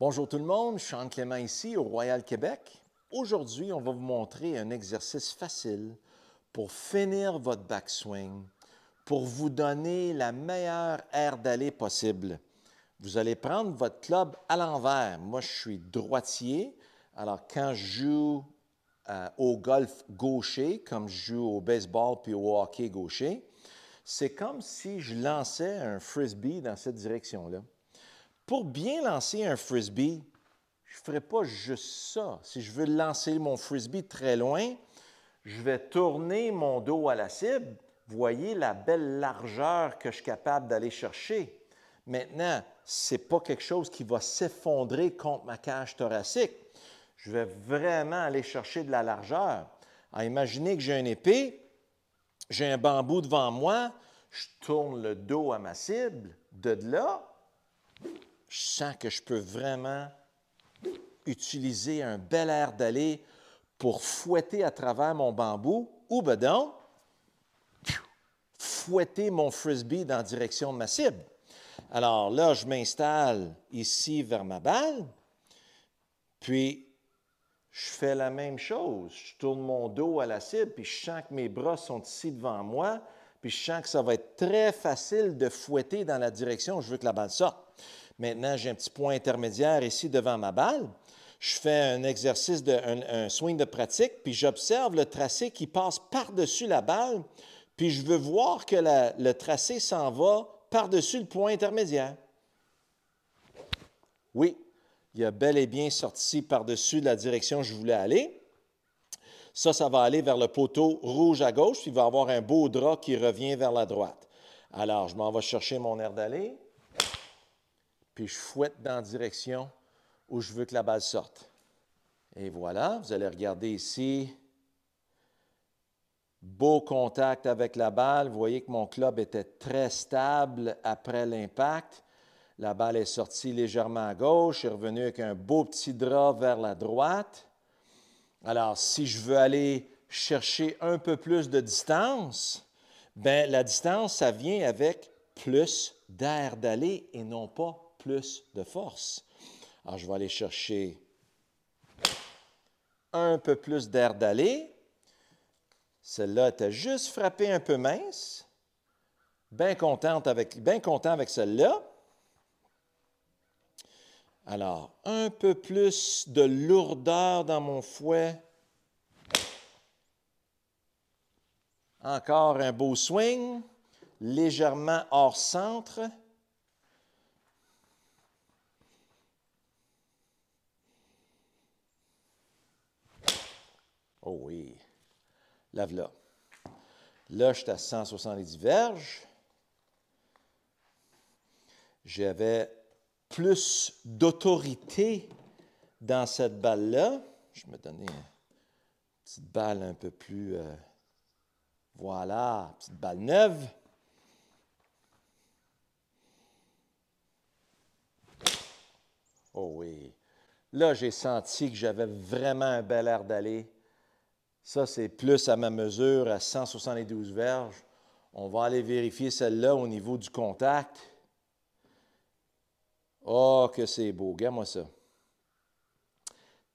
Bonjour tout le monde, jean Clément ici au Royal Québec. Aujourd'hui, on va vous montrer un exercice facile pour finir votre backswing, pour vous donner la meilleure aire d'aller possible. Vous allez prendre votre club à l'envers. Moi, je suis droitier, alors quand je joue euh, au golf gaucher, comme je joue au baseball puis au hockey gaucher, c'est comme si je lançais un frisbee dans cette direction-là pour bien lancer un frisbee, je ne ferai pas juste ça. Si je veux lancer mon frisbee très loin, je vais tourner mon dos à la cible. Voyez la belle largeur que je suis capable d'aller chercher. Maintenant, ce n'est pas quelque chose qui va s'effondrer contre ma cage thoracique. Je vais vraiment aller chercher de la largeur. Imaginez que j'ai une épée, j'ai un bambou devant moi, je tourne le dos à ma cible. De là, je sens que je peux vraiment utiliser un bel air d'aller pour fouetter à travers mon bambou, ou ben donc, fouetter mon frisbee dans la direction de ma cible. Alors là, je m'installe ici vers ma balle, puis je fais la même chose. Je tourne mon dos à la cible, puis je sens que mes bras sont ici devant moi, puis je sens que ça va être très facile de fouetter dans la direction où je veux que la balle sorte. Maintenant, j'ai un petit point intermédiaire ici devant ma balle. Je fais un exercice, de, un, swing de pratique, puis j'observe le tracé qui passe par-dessus la balle, puis je veux voir que le tracé s'en va par-dessus le point intermédiaire. Oui, il a bel et bien sorti par-dessus la direction où je voulais aller. Ça, ça va aller vers le poteau rouge à gauche, puis il va avoir un beau drap qui revient vers la droite. Alors, je m'en vais chercher mon air d'aller puis je fouette dans la direction où je veux que la balle sorte. Et voilà, vous allez regarder ici. Beau contact avec la balle. Vous voyez que mon club était très stable après l'impact. La balle est sortie légèrement à gauche, est revenue avec un beau petit drap vers la droite. Alors, si je veux aller chercher un peu plus de distance, bien, la distance, ça vient avec plus d'air d'aller et non pas plus de force. Alors, je vais aller chercher un peu plus d'air d'aller. Celle-là était juste frappée un peu mince. Bien contente avec, bien content avec celle-là. Alors, un peu plus de lourdeur dans mon fouet. Encore un beau swing, légèrement hors centre. Oh oui. Lave là. Là, j'étais à 170 verges. J'avais plus d'autorité dans cette balle-là. Je me donnais une petite balle un peu plus. Euh, voilà, petite balle neuve. Oh oui. Là, j'ai senti que j'avais vraiment un bel air d'aller ça, c'est plus à ma mesure, à 172 verges. On va aller vérifier celle-là au niveau du contact. Oh, que c'est beau, regarde-moi ça.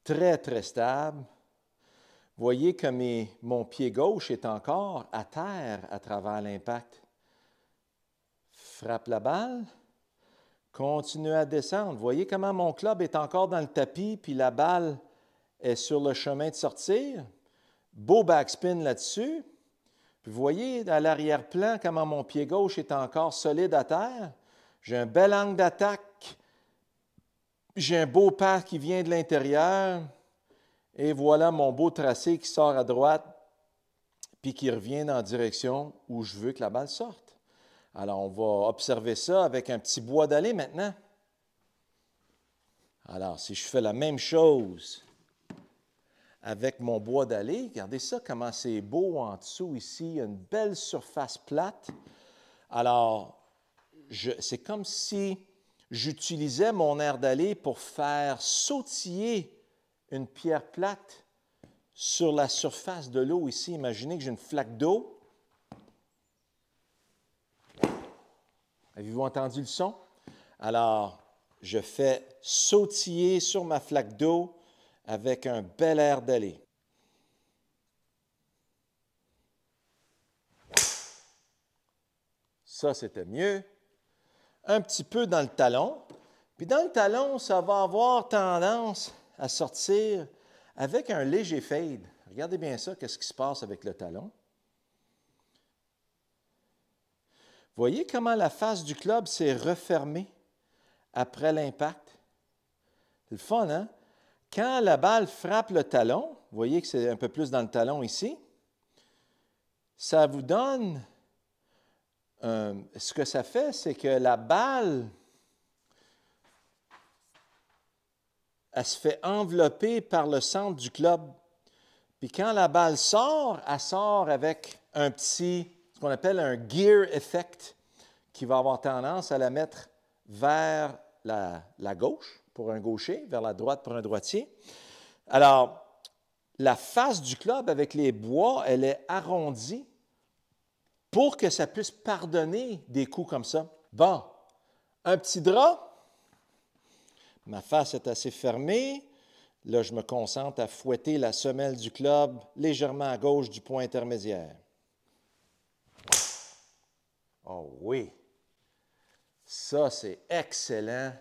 Très, très stable. Voyez que mon pied gauche est encore à terre à travers l'impact. Frappe la balle, continue à descendre. Voyez comment mon club est encore dans le tapis, puis la balle est sur le chemin de sortir. Beau backspin là-dessus. vous voyez à l'arrière-plan comment mon pied gauche est encore solide à terre. J'ai un bel angle d'attaque. J'ai un beau pas qui vient de l'intérieur. Et voilà mon beau tracé qui sort à droite puis qui revient dans la direction où je veux que la balle sorte. Alors, on va observer ça avec un petit bois d'aller maintenant. Alors, si je fais la même chose avec mon bois d'allée. Regardez ça, comment c'est beau en dessous ici. une belle surface plate. Alors, c'est comme si j'utilisais mon air d'allée pour faire sautiller une pierre plate sur la surface de l'eau ici. Imaginez que j'ai une flaque d'eau. Avez-vous entendu le son? Alors, je fais sautiller sur ma flaque d'eau avec un bel air d'aller. Ça, c'était mieux. Un petit peu dans le talon. Puis dans le talon, ça va avoir tendance à sortir avec un léger fade. Regardez bien ça, qu'est-ce qui se passe avec le talon. Voyez comment la face du club s'est refermée après l'impact. C'est le fun, hein? Quand la balle frappe le talon, vous voyez que c'est un peu plus dans le talon ici, ça vous donne... Euh, ce que ça fait, c'est que la balle, elle se fait envelopper par le centre du club. Puis quand la balle sort, elle sort avec un petit, ce qu'on appelle un gear effect, qui va avoir tendance à la mettre vers la gauche pour un gaucher, vers la droite pour un droitier. Alors, la face du club avec les bois, elle est arrondie pour que ça puisse pardonner des coups comme ça. Bon, un petit drap. Ma face est assez fermée. Là, je me concentre à fouetter la semelle du club légèrement à gauche du point intermédiaire. Oh oui! Ça, c'est excellent.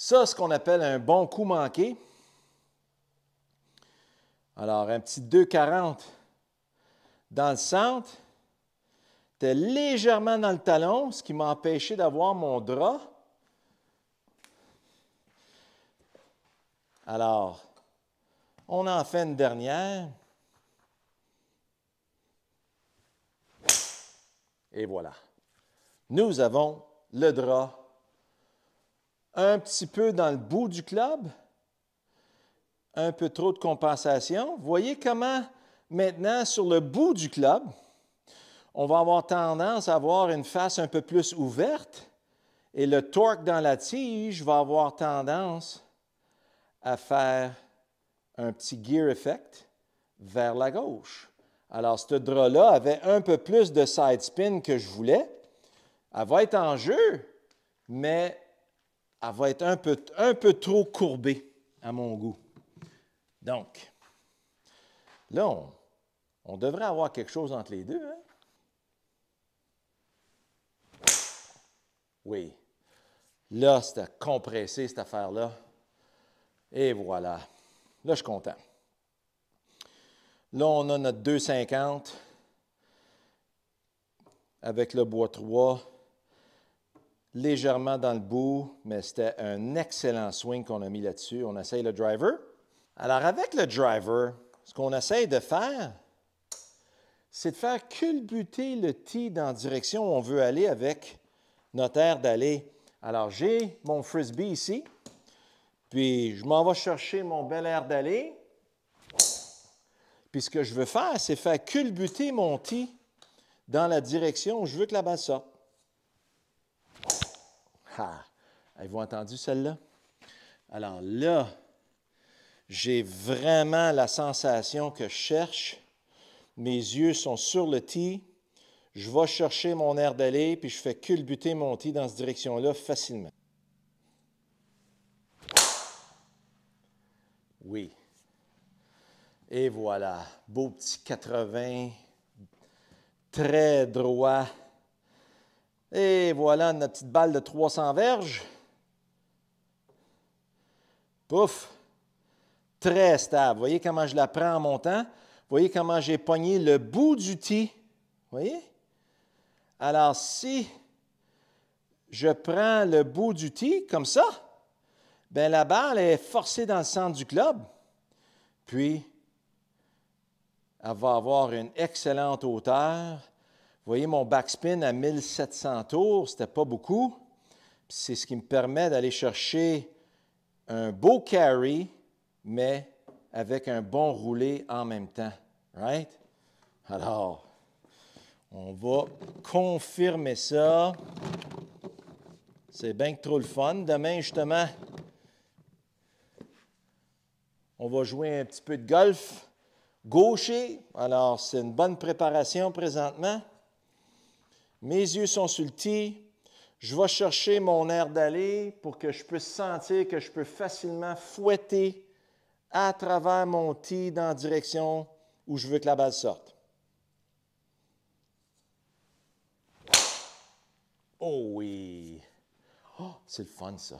Ça, ce qu'on appelle un bon coup manqué. Alors, un petit 2,40 dans le centre. C'était légèrement dans le talon, ce qui m'a empêché d'avoir mon drap. Alors, on en fait une dernière. Et voilà. Nous avons le drap un petit peu dans le bout du club, un peu trop de compensation. Voyez comment maintenant sur le bout du club, on va avoir tendance à avoir une face un peu plus ouverte et le torque dans la tige va avoir tendance à faire un petit gear effect vers la gauche. Alors, ce drap-là avait un peu plus de side spin que je voulais. Elle va être en jeu, mais elle va être un peu, un peu trop courbée à mon goût. Donc, là, on, devrait avoir quelque chose entre les deux. Hein? Oui. Là, à compressé, cette affaire-là. Et voilà. Là, je suis content. Là, on a notre 250 avec le bois 3 légèrement dans le bout, mais c'était un excellent swing qu'on a mis là-dessus. On essaye le driver. Alors, avec le driver, ce qu'on essaye de faire, c'est de faire culbuter le tee dans la direction où on veut aller avec notre air d'aller. Alors, j'ai mon frisbee ici, puis je m'en vais chercher mon bel air d'aller. Puis ce que je veux faire, c'est faire culbuter mon tee dans la direction où je veux que la balle sorte. Avez-vous entendu celle-là? Alors là, j'ai vraiment la sensation que je cherche. Mes yeux sont sur le tee. Je vais chercher mon air d'aller, puis je fais culbuter mon tee dans cette direction-là facilement. Oui. Et voilà, beau petit 80, très droit. Et voilà notre petite balle de 300 verges. Pouf! Très stable. Voyez comment je la prends en montant. Voyez comment j'ai pogné le bout du T. Voyez? Alors, si je prends le bout du T comme ça, bien la balle est forcée dans le centre du club. Puis, elle va avoir une excellente hauteur voyez mon backspin à 1700 tours, c'était pas beaucoup. C'est ce qui me permet d'aller chercher un beau carry, mais avec un bon roulé en même temps. Right? Alors, on va confirmer ça. C'est bien que trop le fun. Demain, justement, on va jouer un petit peu de golf gaucher. Alors, c'est une bonne préparation présentement. Mes yeux sont sur le tee. Je vais chercher mon air d'aller pour que je puisse sentir que je peux facilement fouetter à travers mon tee dans la direction où je veux que la balle sorte. Oh oui! Oh, c'est le fun, ça.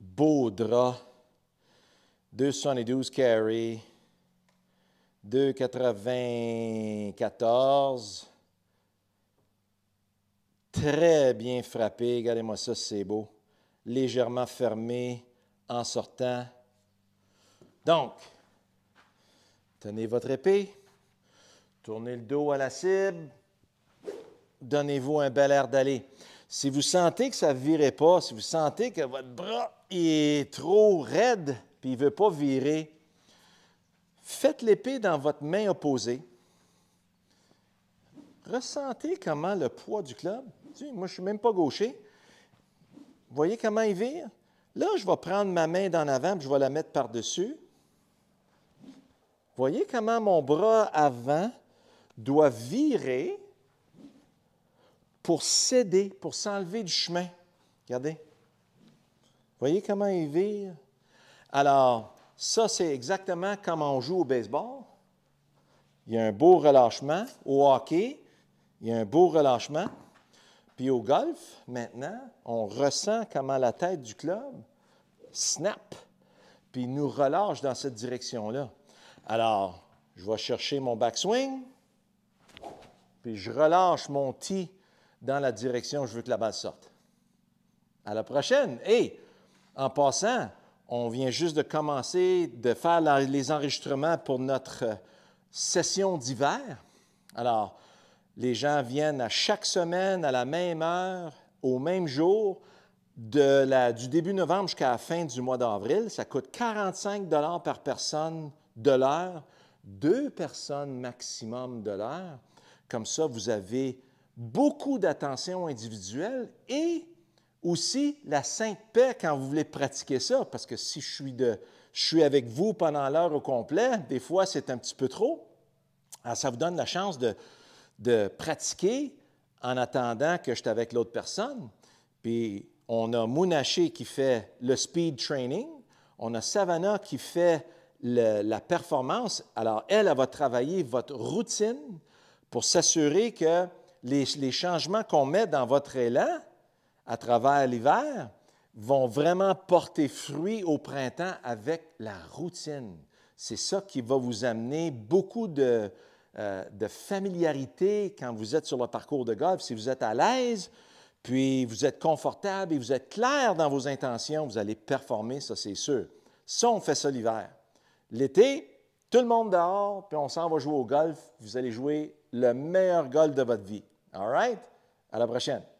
Beau drap. 272 carry. 2,94. Très bien frappé, regardez-moi ça, c'est beau. Légèrement fermé en sortant. Donc, tenez votre épée, tournez le dos à la cible, donnez-vous un bel air d'aller. Si vous sentez que ça ne virait pas, si vous sentez que votre bras est trop raide puis il ne veut pas virer, faites l'épée dans votre main opposée. Ressentez comment le poids du club moi, je ne suis même pas gaucher. Vous voyez comment il vire? Là, je vais prendre ma main dans l'avant, et je vais la mettre par-dessus. voyez comment mon bras avant doit virer pour céder, pour s'enlever du chemin. Regardez. voyez comment il vire? Alors, ça, c'est exactement comme on joue au baseball. Il y a un beau relâchement. Au hockey, il y a un beau relâchement. Puis au golf, maintenant, on ressent comment la tête du club snap, puis nous relâche dans cette direction-là. Alors, je vais chercher mon backswing, puis je relâche mon tee dans la direction où je veux que la balle sorte. À la prochaine. Et en passant, on vient juste de commencer de faire les enregistrements pour notre euh, session d'hiver. Alors, les gens viennent à chaque semaine, à la même heure, au même jour, du début novembre jusqu'à la fin du mois d'avril. Ça coûte 45 par personne de l'heure, deux personnes maximum de l'heure. Comme ça, vous avez beaucoup d'attention individuelle et aussi la sainte paix quand vous voulez pratiquer ça, parce que si je suis, de, je suis avec vous pendant l'heure au complet, des fois c'est un petit peu trop. Alors, ça vous donne la chance de, de pratiquer en attendant que suis avec l'autre personne. Puis on a Mounaché qui fait le speed training, on a Savannah qui fait la performance. Alors elle, elle va travailler votre routine pour s'assurer que les, les changements qu'on met dans votre élan à travers l'hiver vont vraiment porter fruit au printemps avec la routine. C'est ça qui va vous amener beaucoup de, euh, de familiarité quand vous êtes sur le parcours de golf. Si vous êtes à l'aise, puis vous êtes confortable et vous êtes clair dans vos intentions, vous allez performer, ça c'est sûr. Ça, on fait ça l'hiver. L'été, tout le monde dehors, puis on s'en va jouer au golf. Vous allez jouer le meilleur golf de votre vie. All right? À la prochaine.